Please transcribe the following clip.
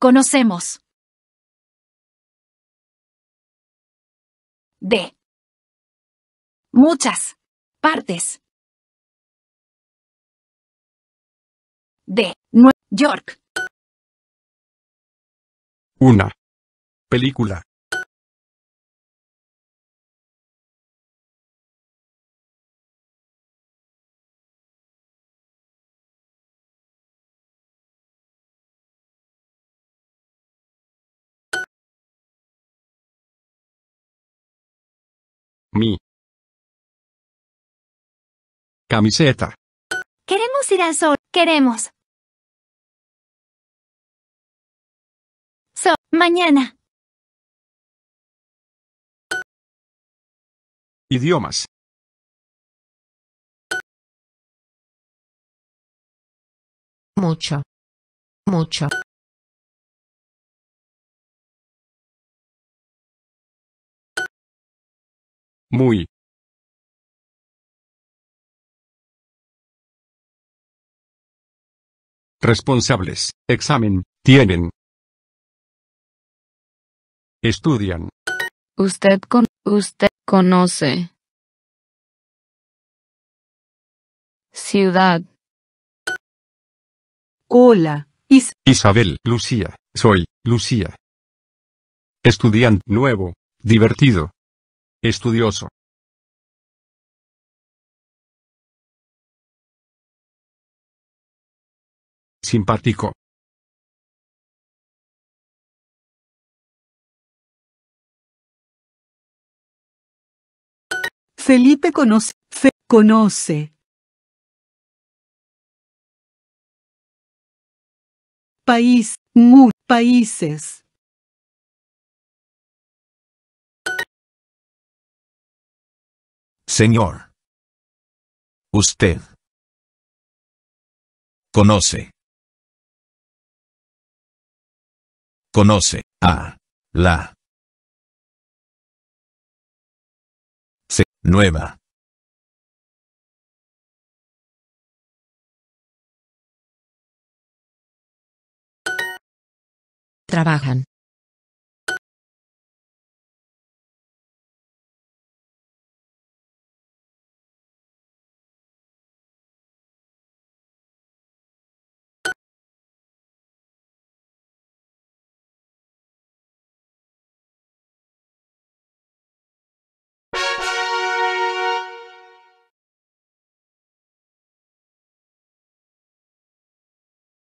Conocemos. De. Muchas. Partes. De. Nueva York. Una. Película. Camiseta. Queremos ir al sol. Queremos. mañana. Idiomas. Mucho. Mucho. Muy. Responsables. Examen. Tienen. Estudian. Usted con usted conoce. Ciudad. Hola, Isabel, Lucía, soy, Lucía. Estudiante nuevo, divertido. Estudioso simpático. Felipe conoce, fe, conoce. País, mu, países. Señor. Usted. Conoce. Conoce a la se nueva. Trabajan.